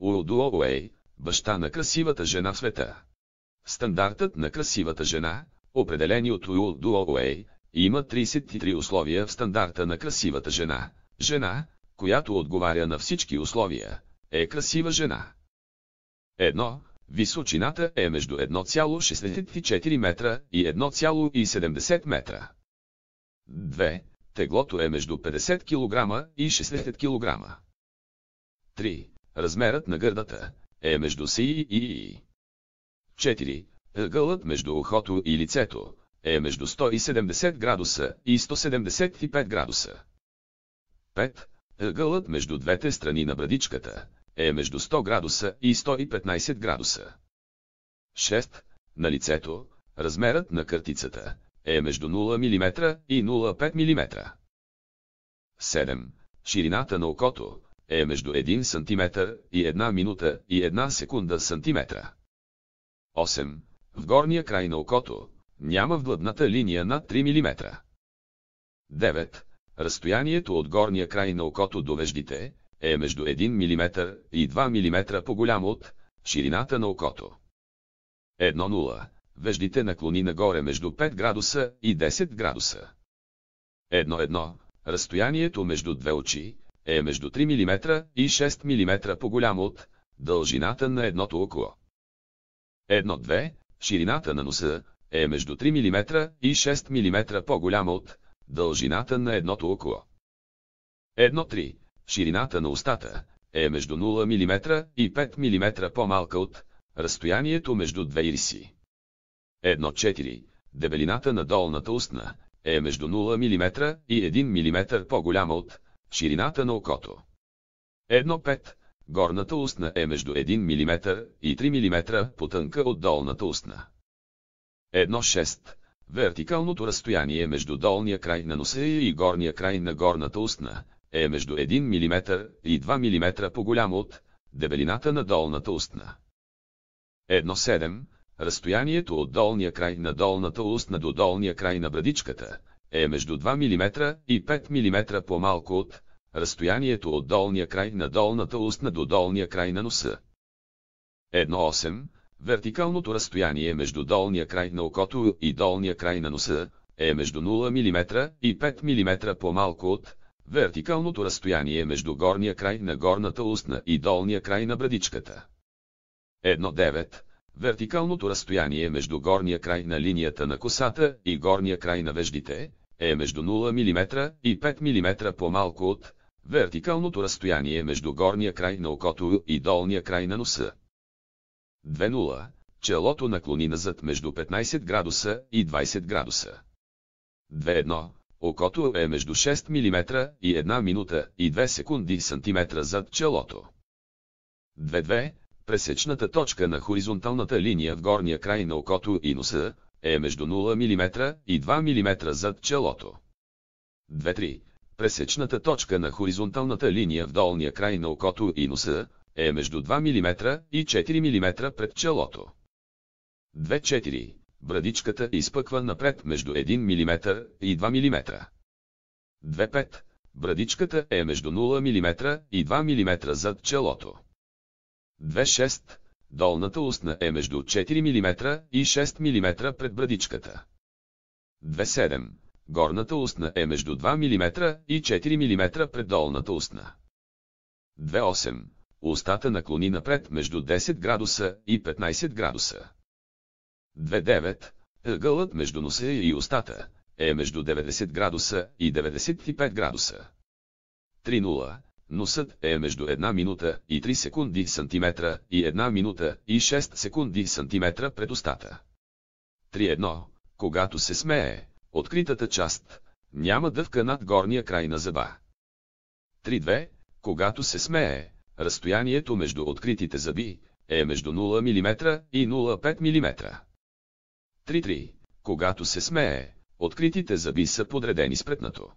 Уолдуоуей, баща на красивата жена в света. Стандартът на красивата жена, определени от Уолдуоуей, има 33 условия в стандарта на красивата жена. Жена, която отговаря на всички условия, е красива жена. Едно, височината е между 1,64 метра и 1,70 метра. 2. Теглото е между 50 кг и 60 кг. 3. Размерът на гърдата е между си и и. 4. Ъгълът между ухото и лицето е между 170 градуса и 175 градуса. 5. Ъгълът между двете страни на брадичката е между 100 градуса и 115 градуса. 6. На лицето, размерът на картицата е между 0 мм и 0,5 мм. 7. Ширината на окото е между 1 см и 1 минута и 1 секунда сантиметра. 8. В горния край на окото няма вдладната линия над 3 мм. 9. Разстоянието от горния край на окото до веждите е между 1 мм и 2 мм по-голямо от ширината на окото. 1.0. Веждите наклони нагоре между 5 градуса и 10 градуса. 1.1. Разстоянието между две очи е между 3 мм и 6 мм по-голям от дължината на едното око. 1-2, ширината на носа е между 3 мм и 6 мм по-голяма от дължината на едното око. 1-3, ширината на устата е между 0 мм и 5 мм по-малка от разстоянието между две ириси. 1-4, дебелината на долната устна е между 0 мм и 1 мм по-голяма от Ширината на окото. 1,5. Горната устна е между 1 мм и 3 мм потънка от долната устна. 1,6. Вертикалното разстояние между долния край на носа и горния край на горната устна е между 1 мм и 2 мм по-голямо от дебелината на долната устна. 1,7. Разстоянието от долния край на долната устна до долния край на брадичката е между 2 мм и 5 мм по-малко от разстоянието от долния край на долната устна до долния край на носа. 1.8. Вертикалното разстояние между долния край на окото и долния край на носа е между 0 мм и 5 мм по-малко от вертикалното разстояние между горния край на горната устна и долния край на брадичката. 1.9. Вертикалното разстояние между горния край на линията на косата и горния край на веждите е между 0 мм и 5 мм по-малко от вертикалното разстояние между горния край на окото и долния край на носа. 2.0. Челото наклони назад между 15 градуса и 20 градуса. 2.1. Окото е между 6 мм и 1 минута и 2 секунди сантиметра зад челото. 2.2. Пресечната точка на хоризонталната линия в горния край на окото и носа, е между 0 мм и 2 мм зад челото. 2-3. Пресечната точка на хоризонталната линия в долния край на окото и носа е между 2 мм и 4 мм пред челото. 2-4. Брадичката изпъква напред между 1 мм и 2 мм. 2-5. Брадичката е между 0 мм и 2 мм зад челото. 2-6 долната устна е между 4 мм и 6 мм пред брадичката. 2.7. Горната устна е между 2 мм и 4 мм пред долната устна. 2.8. Устата наклони напред между 10 градуса и 15 градуса. 2.9. Ъгълът между носа и устата е между 90 градуса и 95 градуса. 3.0. Носът е между 1 минута и 3 секунди сантиметра и 1 минута и 6 секунди сантиметра пред устата. 3.1. Когато се смее, откритата част няма дъвка над горния край на зъба. 3.2. Когато се смее, разстоянието между откритите зъби е между 0 мм и 0,5 мм. 3.3. Когато се смее, откритите зъби са подредени спретнато.